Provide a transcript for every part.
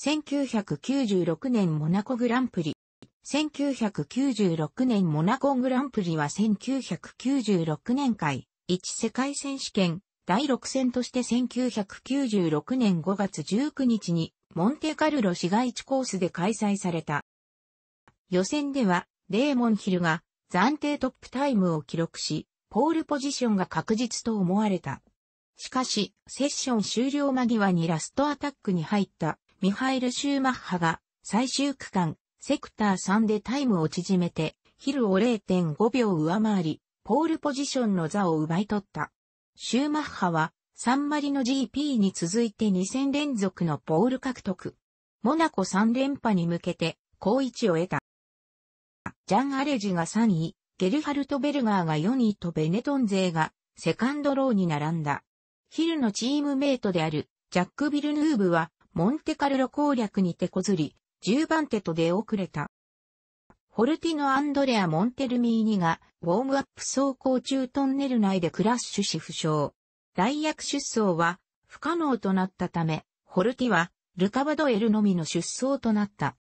1996年モナコグランプリ。1996年モナコグランプリは1996年会、1世界選手権、第6戦として1996年5月19日に、モンテカルロ市街地コースで開催された。予選では、レーモンヒルが暫定トップタイムを記録し、ポールポジションが確実と思われた。しかし、セッション終了間際にラストアタックに入ったミハイル・シューマッハが最終区間、セクター3でタイムを縮めて、ヒルを0.5秒上回り、ポールポジションの座を奪い取った。シューマッハは、サンマリの GP に続いて2戦連続のポール獲得。モナコ3連覇に向けて、好位置を得た。ジャン・アレジが3位、ゲルハルト・ベルガーが4位とベネトン勢が、セカンドローに並んだ。ヒルのチームメイトである、ジャック・ビルヌーブは、モンテカルロ攻略に手こずり、10番手と出遅れた。ホルティのアンドレア・モンテルミーニが、ウォームアップ走行中トンネル内でクラッシュし負傷。大役出走は、不可能となったため、ホルティは、ルカバドエルのみの出走となった。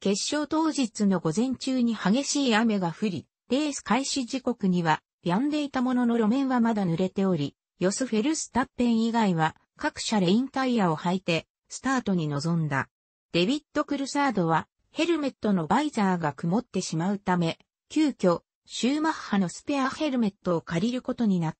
決勝当日の午前中に激しい雨が降り、レース開始時刻には、止んでいたものの路面はまだ濡れており、ヨスフェルスタッペン以外は、各社レインタイヤを履いて、スタートに臨んだ。デビット・クルサードは、ヘルメットのバイザーが曇ってしまうため、急遽、シューマッハのスペアヘルメットを借りることになっ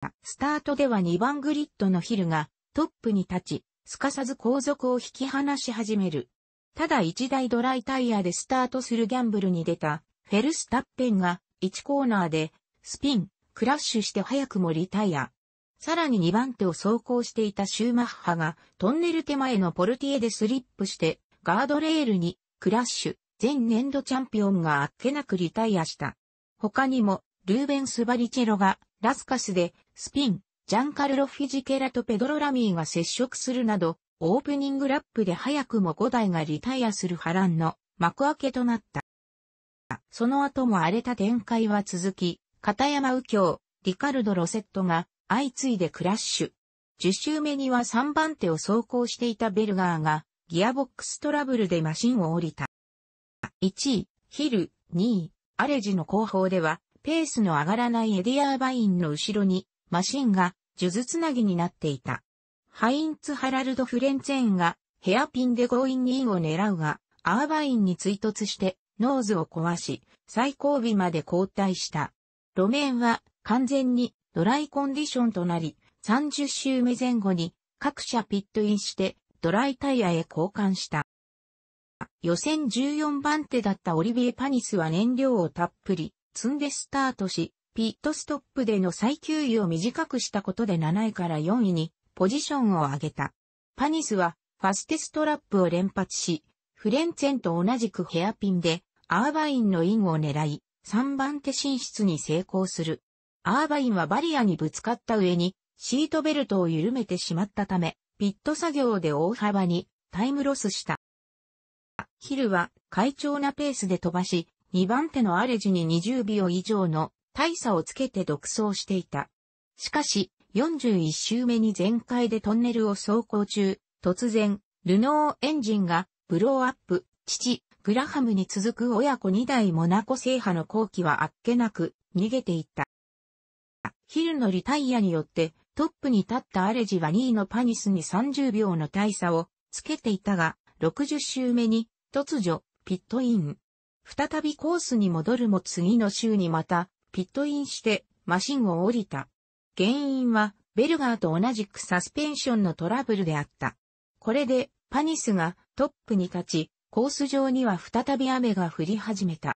た。スタートでは2番グリッドのヒルがトップに立ち、すかさず後続を引き離し始める。ただ1台ドライタイヤでスタートするギャンブルに出たフェルスタッペンが1コーナーでスピン、クラッシュして早くもリタイア。さらに2番手を走行していたシューマッハがトンネル手前のポルティエでスリップしてガードレールにクラッシュ。前年度チャンピオンがあっけなくリタイアした。他にもルーベンス・バリチェロがラスカスでスピン、ジャンカルロ・フィジケラとペドロ・ラミーが接触するなどオープニングラップで早くも5台がリタイアする波乱の幕開けとなった。その後も荒れた展開は続き、片山右京、リカルド・ロセットが相次いでクラッシュ。10周目には3番手を走行していたベルガーが、ギアボックストラブルでマシンを降りた。1位、ヒル、2位、アレジの後方では、ペースの上がらないエディアーバインの後ろに、マシンが、数珠つなぎになっていた。ハインツ・ハラルド・フレンツェーンが、ヘアピンで強引にインを狙うが、アーバインに追突して、ノーズを壊し、最後尾まで後退した。路面は完全にドライコンディションとなり、30周目前後に各社ピットインしてドライタイヤへ交換した。予選14番手だったオリビエ・パニスは燃料をたっぷり積んでスタートし、ピットストップでの再給油を短くしたことで7位から4位にポジションを上げた。パニスはファステストラップを連発し、フレンツェンと同じくヘアピンでアーバインのインを狙い、3番手進出に成功する。アーバインはバリアにぶつかった上に、シートベルトを緩めてしまったため、ピット作業で大幅にタイムロスした。ヒルは快調なペースで飛ばし、2番手のアレジに20秒以上の大差をつけて独走していた。しかし、41周目に全開でトンネルを走行中、突然、ルノーエンジンがブローアップ、父、グラハムに続く親子2代モナコ制覇の後期はあっけなく逃げていった。ヒルのリタイアによってトップに立ったアレジは2位のパニスに30秒の大差をつけていたが、60周目に突如ピットイン。再びコースに戻るも次の週にまたピットインしてマシンを降りた。原因はベルガーと同じくサスペンションのトラブルであった。これでパニスがトップに立ち、コース上には再び雨が降り始めた。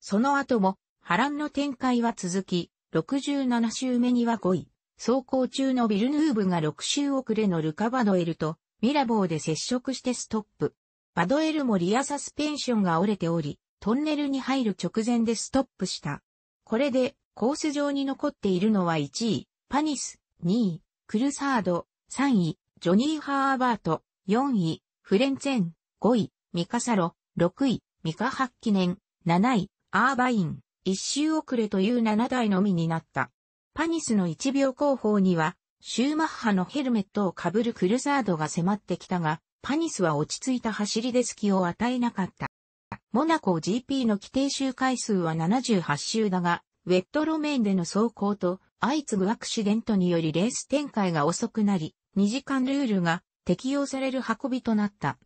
その後も波乱の展開は続き、67周目には5位、走行中のビルヌーブが6周遅れのルカ・バドエルと、ミラボーで接触してストップ。バドエルもリアサスペンションが折れており、トンネルに入る直前でストップした。これで、コース上に残っているのは1位、パニス、2位、クルサード、3位、ジョニー・ハーバート、4位、フレンツェン、5位、ミカサロ、6位、ミカ・ハッキネン、7位、アーバイン。一周遅れという7台のみになった。パニスの1秒後方には、シューマッハのヘルメットをかぶるクルザードが迫ってきたが、パニスは落ち着いた走りで隙を与えなかった。モナコ GP の規定周回数は78周だが、ウェット路面での走行と相次ぐアクシデントによりレース展開が遅くなり、2時間ルールが適用される運びとなった。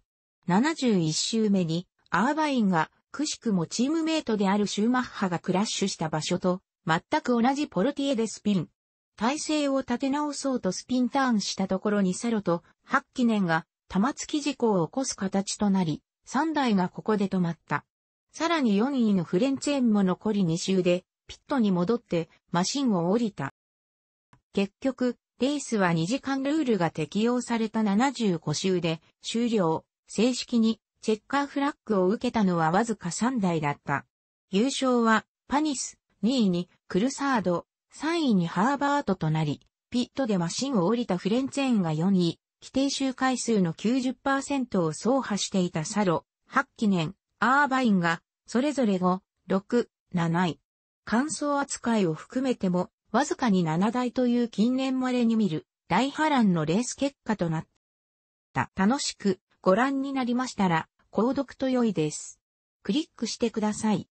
71周目にアーバインがくしくもチームメイトであるシューマッハがクラッシュした場所と、全く同じポルティエでスピン。体勢を立て直そうとスピンターンしたところにセロと、ハッキネンが、玉突き事故を起こす形となり、3台がここで止まった。さらに4位のフレンツェンも残り2周で、ピットに戻って、マシンを降りた。結局、レースは2時間ルールが適用された75周で終了、正式にチェッカーフラッグを受けたのはわずか3台だった。優勝は、パニス、2位にクルサード、3位にハーバートとなり、ピットでマシンを降りたフレンツェーンが4位、規定周回数の90%を走破していたサロ、ハッキネン、アーバインが、それぞれ5、6、7位。乾燥扱いを含めても、わずかに7台という近年までに見る大波乱のレース結果となった。楽しくご覧になりましたら、購読と良いです。クリックしてください。